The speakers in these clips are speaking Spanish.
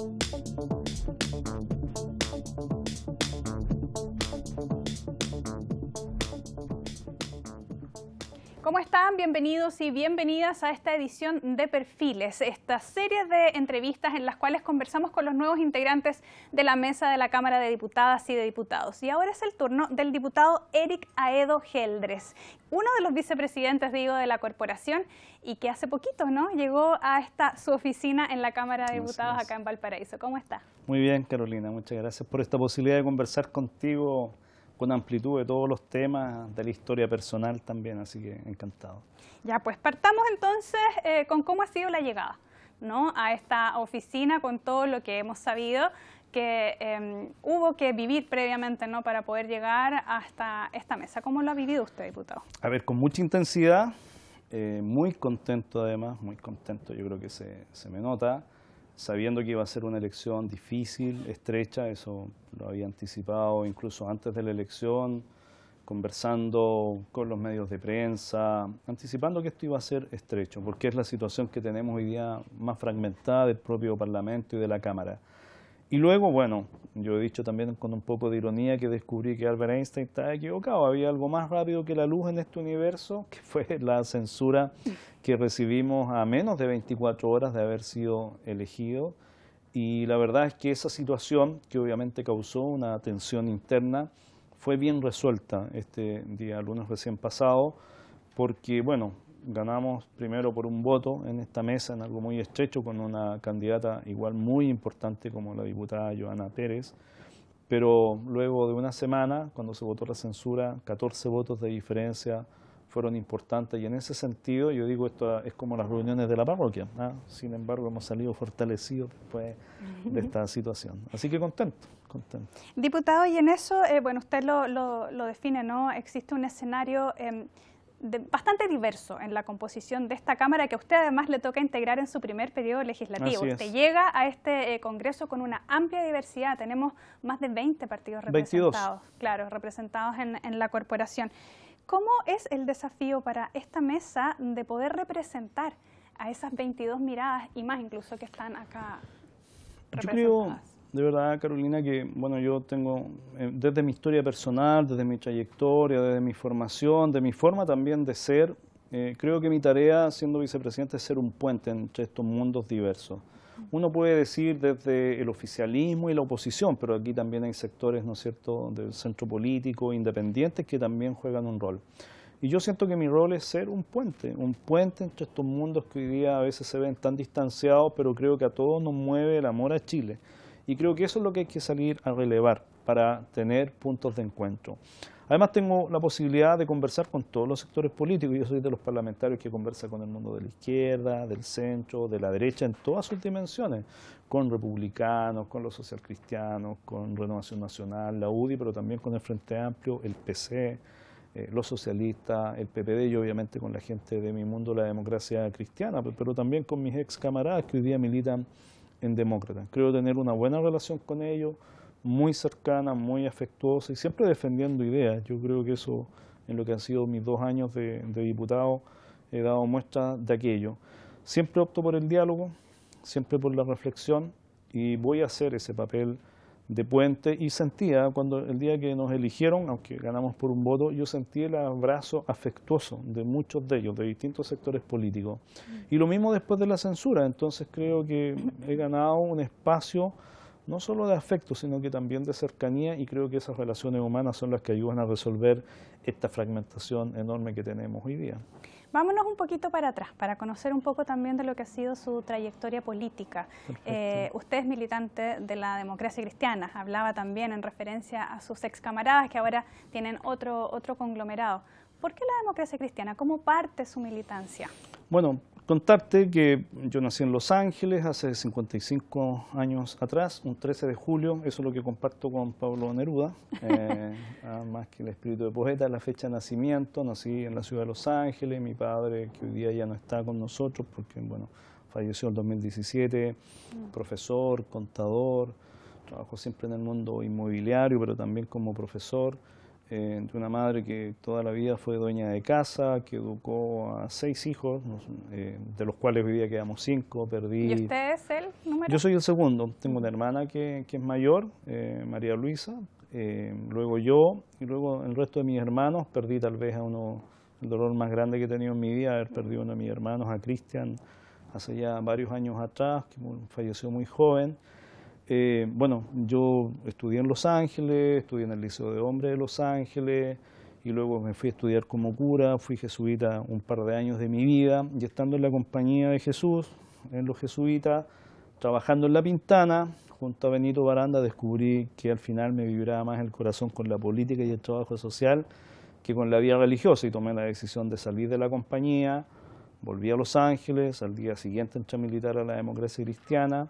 Thank you. ¿Cómo están? Bienvenidos y bienvenidas a esta edición de Perfiles, esta serie de entrevistas en las cuales conversamos con los nuevos integrantes de la mesa de la Cámara de Diputadas y de Diputados. Y ahora es el turno del diputado Eric Aedo Geldres, uno de los vicepresidentes, digo, de la corporación y que hace poquito, ¿no?, llegó a esta, su oficina en la Cámara de Diputados acá en Valparaíso. ¿Cómo está? Muy bien, Carolina. Muchas gracias por esta posibilidad de conversar contigo con amplitud de todos los temas de la historia personal también, así que encantado. Ya, pues partamos entonces eh, con cómo ha sido la llegada ¿no? a esta oficina, con todo lo que hemos sabido que em, hubo que vivir previamente ¿no? para poder llegar hasta esta mesa. ¿Cómo lo ha vivido usted, diputado? A ver, con mucha intensidad, eh, muy contento además, muy contento, yo creo que se, se me nota sabiendo que iba a ser una elección difícil, estrecha, eso lo había anticipado incluso antes de la elección, conversando con los medios de prensa, anticipando que esto iba a ser estrecho, porque es la situación que tenemos hoy día más fragmentada del propio Parlamento y de la Cámara. Y luego, bueno, yo he dicho también con un poco de ironía que descubrí que Albert Einstein estaba equivocado. Había algo más rápido que la luz en este universo, que fue la censura que recibimos a menos de 24 horas de haber sido elegido. Y la verdad es que esa situación, que obviamente causó una tensión interna, fue bien resuelta este día lunes recién pasado, porque, bueno, ganamos primero por un voto en esta mesa, en algo muy estrecho, con una candidata igual muy importante como la diputada Joana Pérez, pero luego de una semana, cuando se votó la censura, 14 votos de diferencia fueron importantes y en ese sentido yo digo esto es como las reuniones de la parroquia, ¿ah? sin embargo hemos salido fortalecidos después de esta situación, así que contento. Contento. Diputado, y en eso, eh, bueno, usted lo, define, ¿no? Existe un escenario em, bastante diverso en la composición de esta Cámara que a usted además le toca integrar en su primer periodo legislativo. Usted llega a este eh, Congreso con una amplia diversidad. Tenemos más de 20 partidos representados, claro, representados en, la corporación. ¿Cómo es el desafío para esta mesa de poder representar a esas 22 miradas y más incluso que están acá? representadas? de verdad, Carolina, que bueno, yo tengo, eh, desde mi historia personal, desde mi trayectoria, desde mi formación, de mi forma también de ser, eh, creo que mi tarea siendo vicepresidente es ser un puente entre estos mundos diversos. Uno puede decir desde el oficialismo y la oposición, pero aquí también hay sectores, ¿no es cierto?, del centro político, independientes, que también juegan un rol. Y yo siento que mi rol es ser un puente, un puente entre estos mundos que hoy día a veces se ven tan distanciados, pero creo que a todos nos mueve el amor a Chile. Y creo que eso es lo que hay que salir a relevar para tener puntos de encuentro. Además tengo la posibilidad de conversar con todos los sectores políticos. Yo soy de los parlamentarios que conversa con el mundo de la izquierda, del centro, de la derecha, en todas sus dimensiones, con republicanos, con los socialcristianos, con Renovación Nacional, la UDI, pero también con el Frente Amplio, el PC, eh, los socialistas, el PPD y obviamente con la gente de mi mundo, la democracia cristiana, pero también con mis ex camaradas que hoy día militan en Demócrata. Creo tener una buena relación con ellos, muy cercana, muy afectuosa y siempre defendiendo ideas. Yo creo que eso, en lo que han sido mis dos años de, de diputado, he dado muestra de aquello. Siempre opto por el diálogo, siempre por la reflexión y voy a hacer ese papel de Puente y sentía, cuando el día que nos eligieron, aunque ganamos por un voto, yo sentí el abrazo afectuoso de muchos de ellos, de distintos sectores políticos. Y lo mismo después de la censura, entonces creo que he ganado un espacio no solo de afecto, sino que también de cercanía y creo que esas relaciones humanas son las que ayudan a resolver esta fragmentación enorme que tenemos hoy día. Vámonos un poquito para atrás, para conocer un poco también de lo que ha sido su trayectoria política. Eh, usted es militante de la democracia cristiana, hablaba también en referencia a sus ex camaradas que ahora tienen otro, otro conglomerado. ¿Por qué la democracia cristiana? ¿Cómo parte su militancia? Bueno, Contarte que yo nací en Los Ángeles hace 55 años atrás, un 13 de julio, eso es lo que comparto con Pablo Neruda, eh, más que el espíritu de poeta, la fecha de nacimiento, nací en la ciudad de Los Ángeles, mi padre que hoy día ya no está con nosotros porque bueno, falleció en el 2017, mm. profesor, contador, trabajó siempre en el mundo inmobiliario, pero también como profesor entre una madre que toda la vida fue dueña de casa, que educó a seis hijos, eh, de los cuales vivía quedamos cinco, perdí... ¿Y usted es el número? Yo soy el segundo, tengo una hermana que, que es mayor, eh, María Luisa, eh, luego yo, y luego el resto de mis hermanos, perdí tal vez a uno, el dolor más grande que he tenido en mi vida, haber perdido a uno de mis hermanos, a Cristian, hace ya varios años atrás, que falleció muy joven, eh, bueno, yo estudié en Los Ángeles, estudié en el Liceo de Hombres de Los Ángeles y luego me fui a estudiar como cura, fui jesuita un par de años de mi vida y estando en la compañía de Jesús, en los jesuitas, trabajando en La Pintana, junto a Benito Baranda, descubrí que al final me vibraba más el corazón con la política y el trabajo social que con la vida religiosa y tomé la decisión de salir de la compañía, volví a Los Ángeles, al día siguiente entré a militar a la democracia cristiana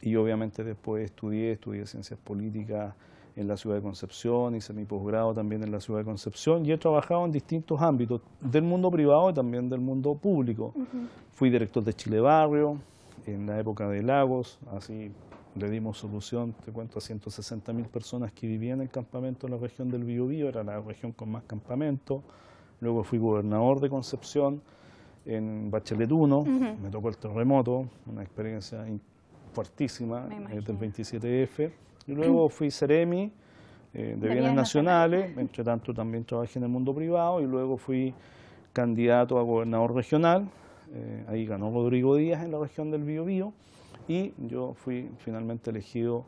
y obviamente después estudié, estudié ciencias políticas en la ciudad de Concepción, hice mi posgrado también en la ciudad de Concepción y he trabajado en distintos ámbitos del mundo privado y también del mundo público. Fui director de Chile Barrio en la época de Lagos, así le dimos solución, te cuento, a 160 mil personas que vivían en campamento en la región del Biobío, era la región con más campamento. Luego fui gobernador de Concepción en Bachelet 1, me tocó el terremoto, una experiencia increíble fuertísima, del 27F. Y luego fui Ceremi eh, de Bienes Nacionales, entre tanto también trabajé en el mundo privado y luego fui candidato a gobernador regional. Eh, ahí ganó Rodrigo Díaz en la región del Biobío y yo fui finalmente elegido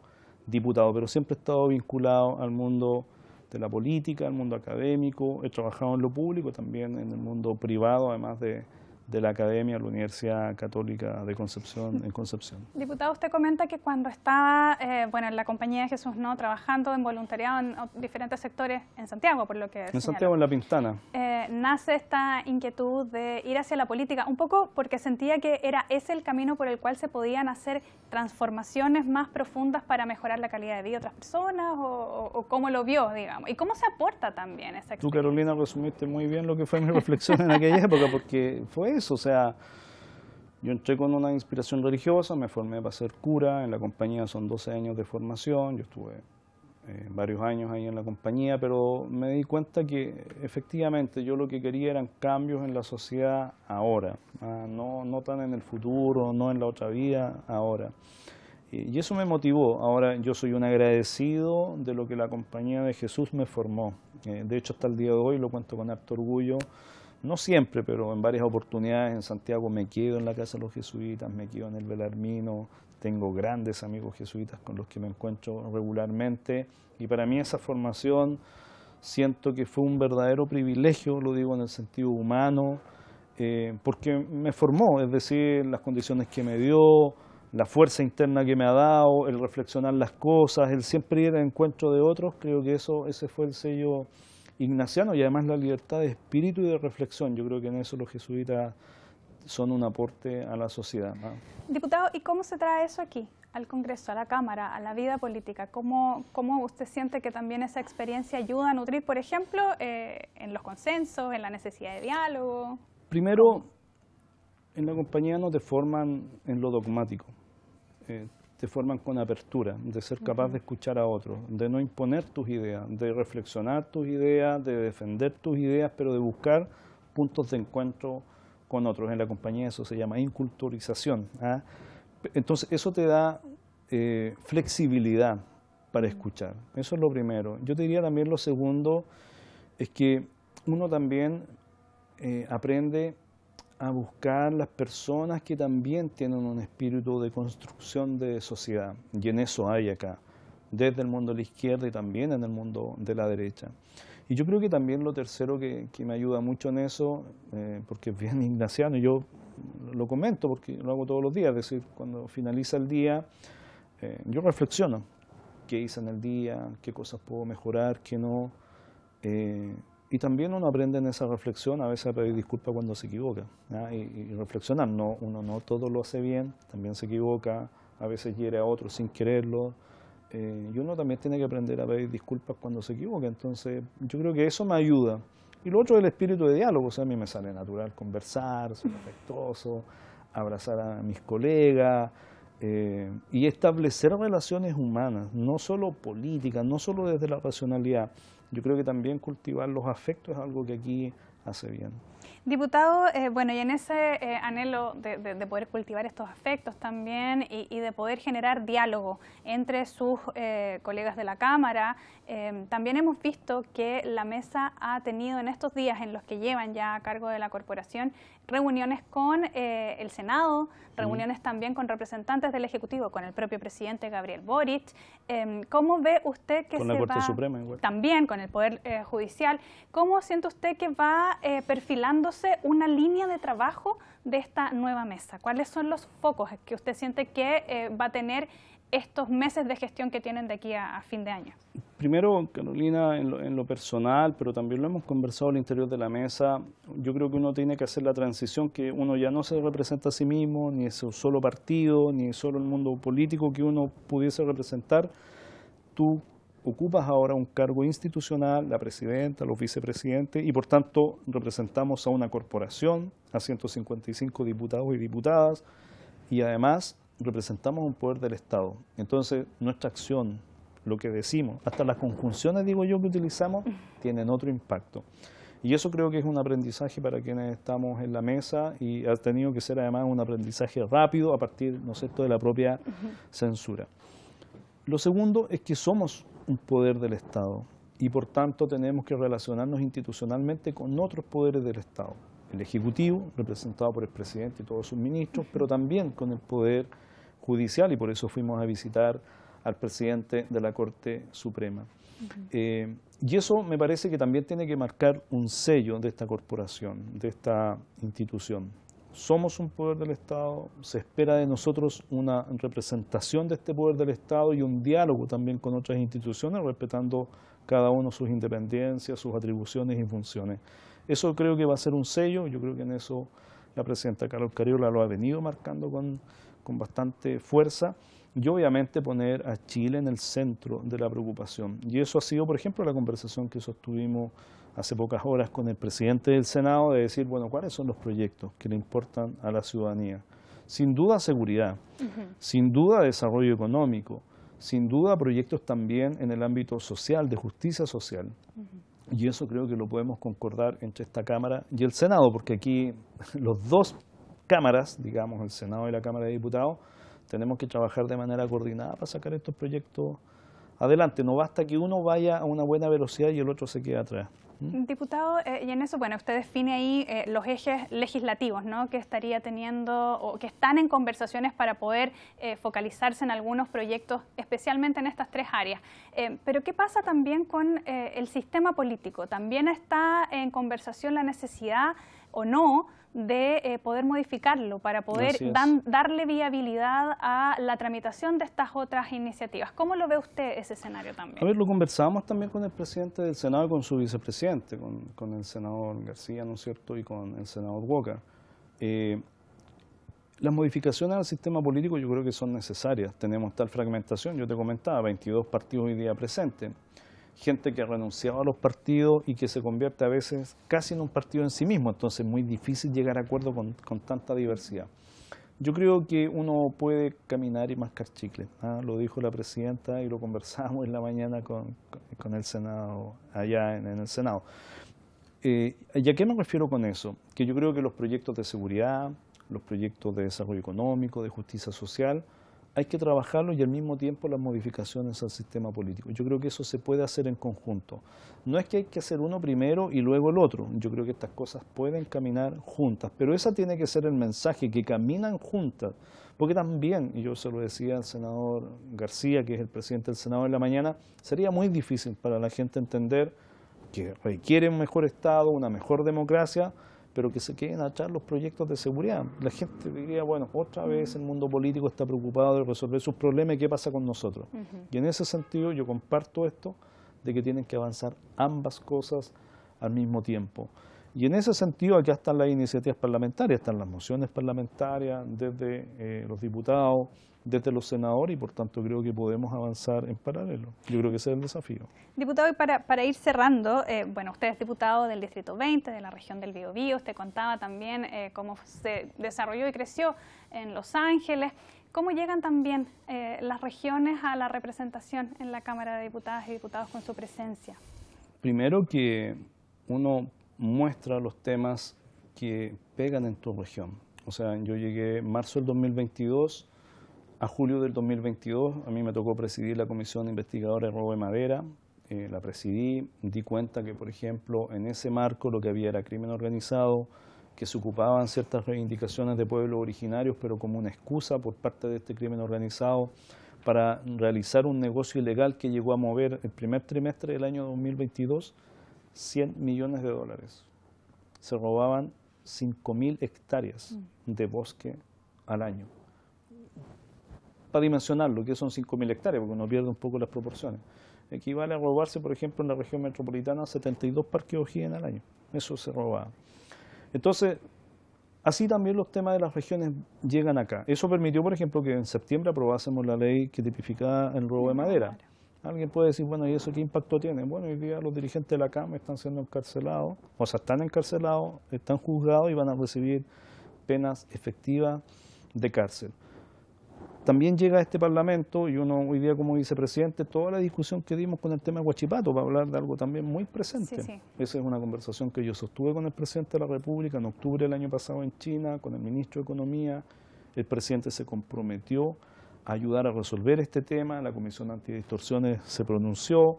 diputado, pero siempre he estado vinculado al mundo de la política, al mundo académico, he trabajado en lo público, también en el mundo privado, además de, de la Academia, la Universidad Católica de Concepción, en Concepción. Diputado, usted comenta que cuando estaba eh, bueno, en la compañía de Jesús No, trabajando en voluntariado en diferentes sectores en Santiago, por lo que En Santiago, en La Pintana. Eh, nace esta inquietud de ir hacia la política, un poco porque sentía que era ese el camino por el cual se podían hacer transformaciones más profundas para mejorar la calidad de vida de otras personas, o, cómo lo vio, digamos, y cómo se aporta también esa Tú, Carolina, resumiste muy bien lo que fue mi reflexión en aquella época, porque fue o sea, yo entré con una inspiración religiosa, me formé para ser cura, en la compañía son 12 años de formación, yo estuve eh, varios años ahí en la compañía, pero me di cuenta que efectivamente yo lo que quería eran cambios en la sociedad ahora, ah, no, no tan en el futuro, no en la otra vida, ahora. Y eso me motivó. Ahora yo soy un agradecido de lo que la compañía de Jesús me formó. Eh, de hecho, hasta el día de hoy lo cuento con harto orgullo no siempre, pero en varias oportunidades en Santiago me quedo en la Casa de los Jesuitas, me quedo en el Belarmino, tengo grandes amigos jesuitas con los que me encuentro regularmente y para mí esa formación siento que fue un verdadero privilegio, lo digo en el sentido humano, eh, porque me formó, es decir, las condiciones que me dio, la fuerza interna que me ha dado, el reflexionar las cosas, el siempre ir al encuentro de otros, creo que eso, ese fue el sello ignaciano y además la libertad de espíritu y de reflexión. Yo creo que en eso los jesuitas son un aporte a la sociedad. Diputado, ¿y cómo se trae eso aquí? al Congreso, a la Cámara, a la vida política? ¿Cómo, cómo usted siente que también esa experiencia ayuda a nutrir, por ejemplo, eh, en los consensos, en la necesidad de diálogo? Primero, en la compañía no te forman en lo dogmático. Eh, te forman con apertura, de ser capaz de escuchar a otros, de no imponer tus ideas, de reflexionar tus ideas, de defender tus ideas, pero de buscar puntos de encuentro con otros. En la compañía eso se llama inculturización. ¿ah? Entonces eso te da eh, flexibilidad para escuchar. Eso es lo primero. Yo te diría también lo segundo, es que uno también eh, aprende a buscar las personas que también tienen un espíritu de construcción de sociedad. Y en eso hay acá, desde el mundo de la izquierda y también en el mundo de la derecha. Y yo creo que también lo tercero que, me ayuda mucho en eso, eh, porque es bien ignaciano, y yo lo comento porque lo hago todos los días, es decir, cuando finaliza el día, eh, yo reflexiono qué hice en el día, qué cosas puedo mejorar, qué no. Eh, y también uno aprende en esa reflexión a veces a pedir disculpas cuando se equivoca Y, reflexionar. No, uno no todo lo hace bien, también se equivoca, a veces hiere a otro sin quererlo. Eh, y uno también tiene que aprender a pedir disculpas cuando se equivoca. Entonces, yo creo que eso me ayuda. Y lo otro es el espíritu de diálogo. O sea, a mí me sale natural conversar, ser afectuoso, abrazar a mis colegas. Eh, y establecer relaciones humanas, no solo políticas, no solo desde la racionalidad, yo creo que también cultivar los afectos es algo que aquí hace bien. Diputado, eh, bueno, y en ese eh, anhelo de, poder cultivar estos afectos también y, de poder generar diálogo entre sus eh, colegas de la Cámara, también hemos visto que la mesa ha tenido en estos días en los que llevan ya a cargo de la corporación reuniones con eh, el Senado, reuniones también con representantes del Ejecutivo, con el propio presidente Gabriel Boric. Em, ¿Cómo ve usted que va, También con el Poder eh, Judicial. ¿Cómo siente usted que va eh, perfilándose una línea de trabajo de esta nueva mesa? ¿Cuáles son los focos que usted siente que va a tener estos meses de gestión que tienen de aquí a fin de año? primero, Carolina, en lo, personal, pero también lo hemos conversado al interior de la mesa, yo creo que uno tiene que hacer la transición que uno ya no se representa a sí mismo, ni es un solo partido, ni es solo el mundo político que uno pudiese representar. Tú ocupas ahora un cargo institucional, la presidenta, los vicepresidentes, y por tanto representamos a una corporación, a 155 diputados y diputadas, y además representamos un poder del Estado. Entonces, nuestra acción lo que decimos, hasta las conjunciones, digo yo, que utilizamos, tienen otro impacto. Y eso creo que es un aprendizaje para quienes estamos en la mesa y ha tenido que ser además un aprendizaje rápido a partir, ¿no sé, de la propia censura. Lo segundo es que somos un poder del Estado y por tanto tenemos que relacionarnos institucionalmente con otros poderes del Estado. El Ejecutivo, representado por el presidente y todos sus ministros, pero también con el poder judicial y por eso fuimos a visitar al presidente de la Corte Suprema. Eh, y eso me parece que también tiene que marcar un sello de esta corporación, de esta institución. Somos un poder del Estado, se espera de nosotros una representación de este poder del Estado y un diálogo también con otras instituciones, respetando cada uno sus independencias, sus atribuciones y funciones. Eso creo que va a ser un sello, yo creo que en eso la presidenta Carol Cariola lo ha venido marcando con bastante fuerza y obviamente poner a Chile en el centro de la preocupación. Y eso ha sido, por ejemplo, la conversación que sostuvimos hace pocas horas con el presidente del Senado de decir, bueno, ¿cuáles son los proyectos que le importan a la ciudadanía? Sin duda seguridad, sin duda desarrollo económico, sin duda proyectos también en el ámbito social, de justicia social. Y eso creo que lo podemos concordar entre esta Cámara y el Senado, porque aquí los dos cámaras, digamos el Senado y la Cámara de Diputados, tenemos que trabajar de manera coordinada para sacar estos proyectos adelante. No basta que uno vaya a una buena velocidad y el otro se quede atrás. ¿Mm? Diputado, eh, y en eso, bueno, usted define ahí eh, los ejes legislativos, ¿no? Que estaría teniendo o que están en conversaciones para poder eh, focalizarse en algunos proyectos, especialmente en estas tres áreas. pero, ¿qué pasa también con el sistema político? ¿También está en conversación la necesidad o no de eh, poder modificarlo para poder darle viabilidad a la tramitación de estas otras iniciativas. ¿Cómo lo ve usted ese escenario también? A ver, lo conversábamos también con el presidente del Senado y con su vicepresidente, con, el senador García, ¿no es cierto?, y con el senador Walker. Eh, las modificaciones al sistema político yo creo que son necesarias. Tenemos tal fragmentación, yo te comentaba, 22 partidos hoy día presentes gente que ha renunciado a los partidos y que se convierte a veces casi en un partido en sí mismo, entonces es muy difícil llegar a acuerdo con, tanta diversidad. Yo creo que uno puede caminar y mascar chicles. ¿ah? lo dijo la presidenta y lo conversamos en la mañana con, el Senado, allá en, el Senado. Eh, ¿Y a qué me refiero con eso? Que yo creo que los proyectos de seguridad, los proyectos de desarrollo económico, de justicia social, hay que trabajarlo y al mismo tiempo las modificaciones al sistema político. Yo creo que eso se puede hacer en conjunto. No es que hay que hacer uno primero y luego el otro. Yo creo que estas cosas pueden caminar juntas, pero ese tiene que ser el mensaje, que caminan juntas. Porque también, y yo se lo decía al senador García, que es el presidente del Senado en la mañana, sería muy difícil para la gente entender que requiere un mejor Estado, una mejor democracia, pero que se queden atrás los proyectos de seguridad. La gente diría, bueno, otra vez el mundo político está preocupado de resolver sus problemas y qué pasa con nosotros. Y en ese sentido yo comparto esto de que tienen que avanzar ambas cosas al mismo tiempo. Y en ese sentido, acá están las iniciativas parlamentarias, están las mociones parlamentarias desde eh, los diputados, desde los senadores, y por tanto creo que podemos avanzar en paralelo. Yo creo que ese es el desafío. Diputado, y para, para ir cerrando, eh, bueno, usted es diputado del Distrito 20, de la región del Bío, usted contaba también eh, cómo se desarrolló y creció en Los Ángeles. ¿Cómo llegan también las regiones a la representación en la Cámara de Diputadas y Diputados con su presencia? Primero que uno muestra los temas que pegan en tu región. O sea, yo llegué marzo del 2022, a julio del 2022 a mí me tocó presidir la Comisión de Investigadores de Robo de Madera, eh, la presidí, di cuenta que, por ejemplo, en ese marco lo que había era crimen organizado, que se ocupaban ciertas reivindicaciones de pueblos originarios, pero como una excusa por parte de este crimen organizado para realizar un negocio ilegal que llegó a mover el primer trimestre del año 2022 100 millones de dólares. Se robaban 5.000 hectáreas mm. de bosque al año. Para dimensionar lo que son 5.000 hectáreas, porque uno pierde un poco las proporciones, equivale a robarse, por ejemplo, en la región metropolitana 72 parques O'Higgins al año. Eso se robaba. Entonces, así también los temas de las regiones llegan acá. Eso permitió, por ejemplo, que en septiembre aprobásemos la ley que tipificaba el robo de mm, madera. Alguien puede decir, bueno, ¿y eso qué impacto tiene? Bueno, hoy día los dirigentes de la CAM están siendo encarcelados, o sea, están encarcelados, están juzgados y van a recibir penas efectivas de cárcel. También llega a este Parlamento, y uno hoy día como vicepresidente, toda la discusión que dimos con el tema de Huachipato, para hablar de algo también muy presente. Esa es una conversación que yo sostuve con el presidente de la República en octubre del año pasado en China, con el ministro de Economía. El presidente se comprometió ayudar a resolver este tema. La Comisión Antidistorsiones se pronunció.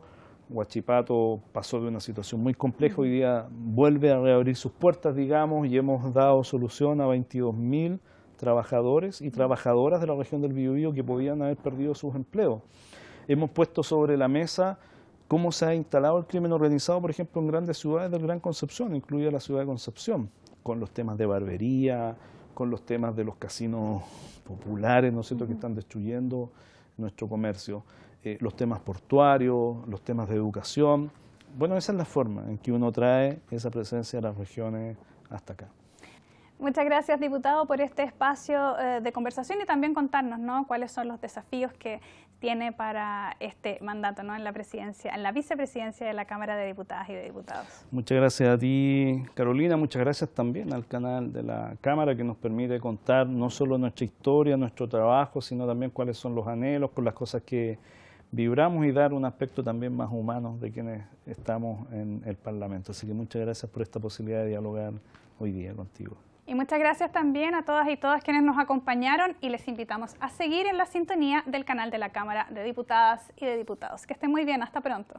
Huachipato pasó de una situación muy compleja, hoy día vuelve a reabrir sus puertas, digamos, y hemos dado solución a mil trabajadores y trabajadoras de la región del Biobío que podían haber perdido sus empleos. Hemos puesto sobre la mesa cómo se ha instalado el crimen organizado, por ejemplo, en grandes ciudades del Gran Concepción, incluida la ciudad de Concepción, con los temas de barbería, con los temas de los casinos populares, ¿no es cierto?, que están destruyendo nuestro comercio, eh, los temas portuarios, los temas de educación. Bueno, esa es la forma en que uno trae esa presencia a las regiones hasta acá. Muchas gracias, diputado, por este espacio eh, de conversación y también contarnos ¿no? cuáles son los desafíos que tiene para este mandato ¿no? en la presidencia, en la vicepresidencia de la Cámara de Diputadas y de Diputados. Muchas gracias a ti, Carolina. Muchas gracias también al canal de la Cámara que nos permite contar no solo nuestra historia, nuestro trabajo, sino también cuáles son los anhelos, por las cosas que vibramos y dar un aspecto también más humano de quienes estamos en el Parlamento. Así que muchas gracias por esta posibilidad de dialogar hoy día contigo. Y muchas gracias también a todas y todas quienes nos acompañaron y les invitamos a seguir en la sintonía del canal de la Cámara de Diputadas y de Diputados. Que estén muy bien, hasta pronto.